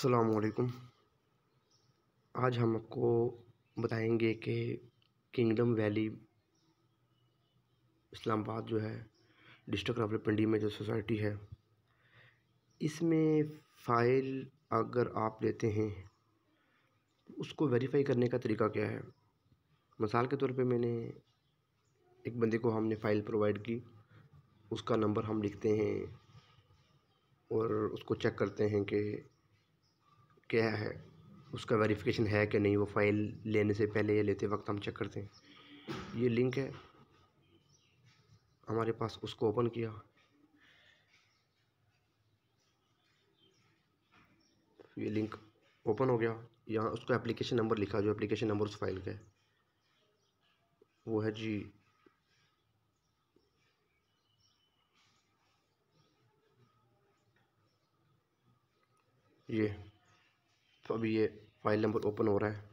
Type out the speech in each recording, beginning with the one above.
असलकुम आज हम आपको बताएंगे कि किंगडम वैली इस्लामाबाद जो है डिस्ट्रिक्ट रावलपिंडी में जो सोसाइटी है इसमें फ़ाइल अगर आप लेते हैं उसको वेरीफाई करने का तरीका क्या है मिसाल के तौर पे मैंने एक बंदे को हमने फ़ाइल प्रोवाइड की उसका नंबर हम लिखते हैं और उसको चेक करते हैं कि क्या है उसका वेरिफिकेशन है कि नहीं वो फ़ाइल लेने से पहले या लेते वक्त हम चेक करते हैं ये लिंक है हमारे पास उसको ओपन किया ये लिंक ओपन हो गया यहाँ उसको एप्लीकेशन नंबर लिखा जो एप्लीकेशन नंबर उस फाइल का है वो है जी ये तो अभी ये फाइल नंबर ओपन हो रहा है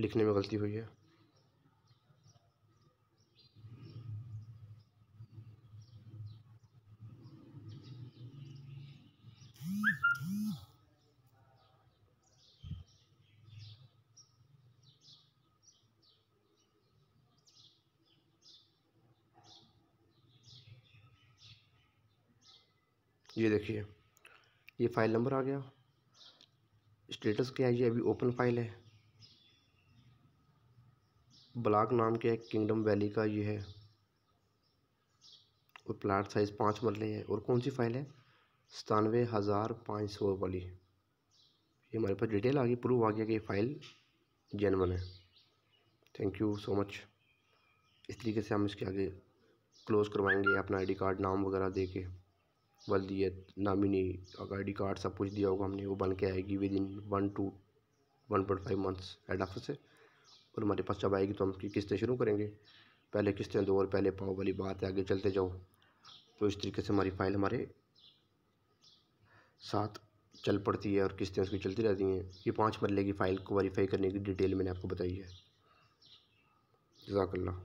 लिखने में गलती हुई है Mm-hmm. ये देखिए ये फाइल नंबर आ गया स्टेटस क्या है ये अभी ओपन फाइल है ब्लाक नाम के किंगडम वैली का ये है और प्लाट साइज़ पाँच मरले है और कौन सी फ़ाइल है सतानवे हज़ार पाँच सौ वाली ये हमारे पास डिटेल आ गई प्रूव आ गया कि ये फ़ाइल जेनवन है थैंक यू सो मच इस तरीके से हम इसके आगे क्लोज़ करवाएंगे अपना आईडी कार्ड नाम वगैरह दे के वलदियत नामिनी आई डी कार्ड सब कुछ दिया होगा हमने वो बन के आएगी within one to one point five months head office से और हमारे पास जब आएगी तो हम उसकी किस्तें शुरू करेंगे पहले किस्तें दो और पहले पाओ वाली बात है आगे चलते जाओ तो इस तरीके से हमारी फ़ाइल हमारे साथ चल पड़ती है और किस्तें उसकी चलती रहती हैं ये पाँच मरले की फ़ाइल को वेरीफाई करने की डिटेल मैंने आपको बताई है जजाकल्ला